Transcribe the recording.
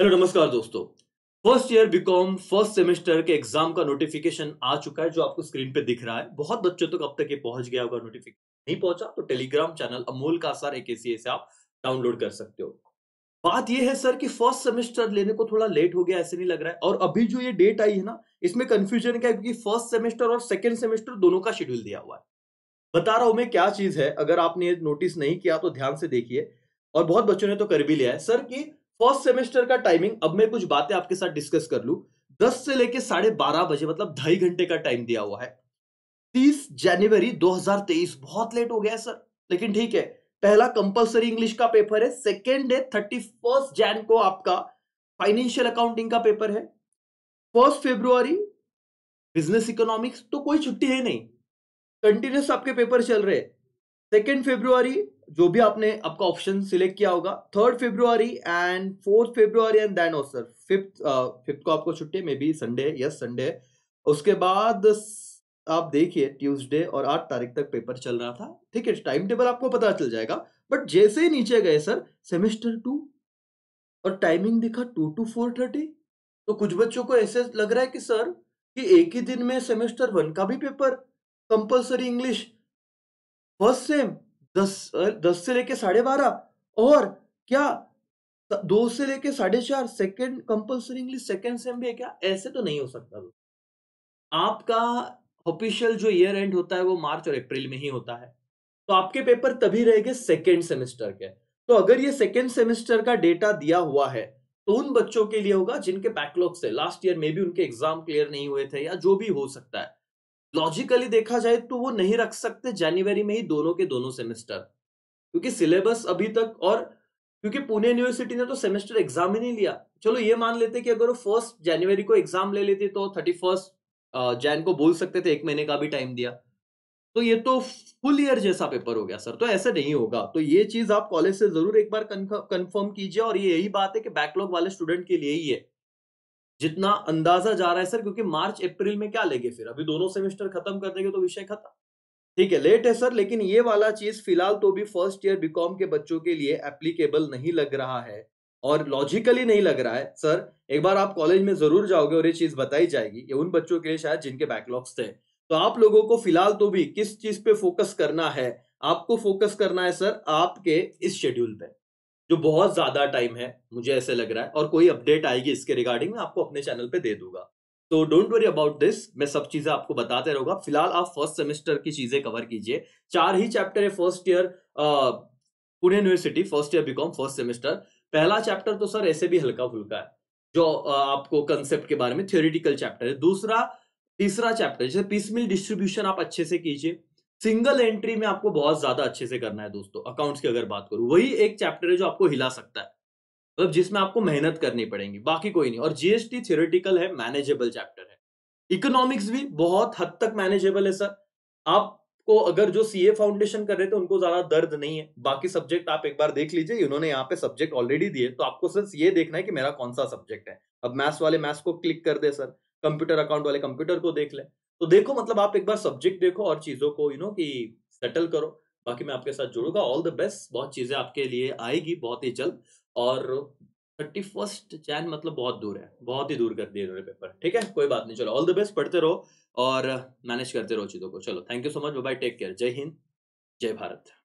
hello नमस्कार दोस्तों first year BCom first semester के एग्जाम का नोटिफिकेशन आ चुका है जो आपको स्क्रीन पे दिख रहा है बहुत बच्चों तक तो अब तक ये पहुंच गया होगा नोटिफिकेशन नहीं पहुंचा तो टेलीग्राम चैनल अमोल का सर एक से आप डाउनलोड कर सकते हो बात यह है सर कि फर्स्ट सेमेस्टर लेने को थोड़ा लेट हो गया ऐसे नहीं लग रहा है और अभी जो ये डेट आई है ना इसमें कंफ्यूजन क्या है क्योंकि फर्स्ट सेमेस्टर और सेकेंड सेमेस्टर दोनों का शेड्यूल दिया हुआ है बता रहा हूं मैं क्या चीज है अगर आपने नोटिस नहीं किया तो ध्यान से देखिए और बहुत बच्चों ने तो कर भी लिया है सर कि फर्स्ट सेमेस्टर का टाइमिंग अब मैं कुछ बातें आपके साथ डिस्कस कर लू दस से लेकर साढ़े बारह बजे मतलब ढाई घंटे का टाइम दिया हुआ है तीस जनवरी 2023 बहुत लेट हो गया सर लेकिन ठीक है पहला कंपलसरी इंग्लिश का पेपर है second day thirty first Jan को आपका फाइनेंशियल अकाउंटिंग का पेपर है फर्स्ट फेब्रुआरी बिजनेस इकोनॉमिक्स तो कोई छुट्टी है नहीं कंटिन्यूस आपके पेपर चल रहे सेकेंड फेब्रुआरी जो भी आपने आपका ऑप्शन सिलेक्ट किया होगा third February and fourth February and then sir fifth fifth को आपको छुट्टी may be Sunday yes Sunday उसके बाद आप देखिए ट्यूसडे और आठ तारीख तक पेपर चल रहा था ठीक है टाइम टेबल आपको पता चल जाएगा बट जैसे ही नीचे गए सर सेमेस्टर टू और टाइमिंग देखा टू टू फोर थर्टी तो कुछ बच्चों को ऐसे लग रहा है कि सर कि एक ही दिन में सेमेस्टर वन का भी paper compulsory English first sem दस दस से लेके साढ़े बारह और क्या दो से लेके साढ़े चार second compulsory English second sem भी है क्या ऐसे तो नहीं हो सकता आपका ऑफिशियल जो ईयर एंड होता है वो मार्च और अप्रैल में ही होता है तो आपके पेपर तभी रहेंगे सेकेंड सेमेस्टर के तो अगर ये सेकेंड सेमेस्टर का डेटा दिया हुआ है तो उन बच्चों के लिए होगा जिनके बैकलॉग से लास्ट ईयर में भी उनके एग्जाम क्लियर नहीं हुए थे या जो भी हो सकता है लॉजिकली देखा जाए तो वो नहीं रख सकते जनवरी में ही दोनों के दोनों सेमेस्टर क्योंकि सिलेबस अभी तक और क्योंकि पुणे यूनिवर्सिटी ने तो सेमेस्टर एग्जाम ही नहीं लिया चलो ये मान लेते कि अगर वो फर्स्ट जनवरी को एग्जाम ले लेते तो थर्टी फर्स्ट जैन को बोल सकते थे एक महीने का भी टाइम दिया तो ये तो फुल ईयर जैसा पेपर हो गया सर तो ऐसा नहीं होगा तो ये चीज आप कॉलेज से जरूर एक बार कंफर्म कीजिए और ये यही बात है कि बैकलॉग वाले स्टूडेंट के लिए ही है जितना अंदाजा जा रहा है सर क्योंकि मार्च अप्रैल में क्या लेंगे फिर अभी दोनों सेमेस्टर खत्म कर देंगे तो विषय खत्म ठीक है लेट है सर लेकिन ये वाला चीज फिलहाल तो भी फर्स्ट ईयर बीकॉम के बच्चों के लिए एप्लीकेबल नहीं लग रहा है और लॉजिकली नहीं लग रहा है सर एक बार आप कॉलेज में जरूर जाओगे और ये चीज बताई जाएगी ये उन बच्चों के लिए शायद जिनके बैकलॉग्स थे तो आप लोगों को फिलहाल तो भी किस चीज पे फोकस करना है आपको फोकस करना है सर आपके इस शेड्यूल पे जो बहुत ज्यादा टाइम है मुझे ऐसे लग रहा है और कोई अपडेट आएगी इसके रिगार्डिंग मैं आपको अपने चैनल पे दे दूंगा तो डोंट वरी अबाउट दिस मैं सब चीजें आपको बताते रहूंगा फिलहाल आप फर्स्ट सेमेस्टर की चीजें कवर कीजिए चार ही चैप्टर है first year Pune university first year BCom first semester पहला चैप्टर तो सर ऐसे भी हल्का फुल्का है जो आपको कंसेप्ट के बारे में थियोरिटिकल चैप्टर है दूसरा तीसरा चैप्टर जैसे पीसमिल डिस्ट्रीब्यूशन आप अच्छे से कीजिए सिंगल एंट्री में आपको बहुत ज्यादा अच्छे से करना है दोस्तों अकाउंट्स की अगर बात करूं वही एक चैप्टर है जो आपको हिला सकता है मतलब जिसमें आपको मेहनत करनी पड़ेगी बाकी कोई नहीं और जीएसटी थियोरिटिकल है मैनेजेबल चैप्टर है इकोनॉमिक्स भी बहुत हद तक मैनेजेबल है सर आपको अगर जो सीए फाउंडेशन कर रहे थे उनको ज्यादा दर्द नहीं है बाकी सब्जेक्ट आप एक बार देख लीजिए इन्होंने यहाँ पे सब्जेक्ट ऑलरेडी दिए तो आपको सर ये देखना है कि मेरा कौन सा सब्जेक्ट है अब मैथ्स वाले मैथ्स को क्लिक कर दे सर कंप्यूटर अकाउंट वाले कंप्यूटर को देख ले तो देखो मतलब आप एक बार सब्जेक्ट देखो और चीजों को यू नो कि सेटल करो बाकी मैं आपके साथ जुड़ूंगा ऑल द बेस्ट बहुत चीजें आपके लिए आएगी बहुत ही जल्द और थर्टी फर्स्ट चैन मतलब बहुत दूर है बहुत ही दूर कर दिए इन्होंने पेपर ठीक है कोई बात नहीं चलो ऑल द बेस्ट पढ़ते रहो और मैनेज करते रहो चीजों को चलो thank you so much bye take care जय हिंद जय भारत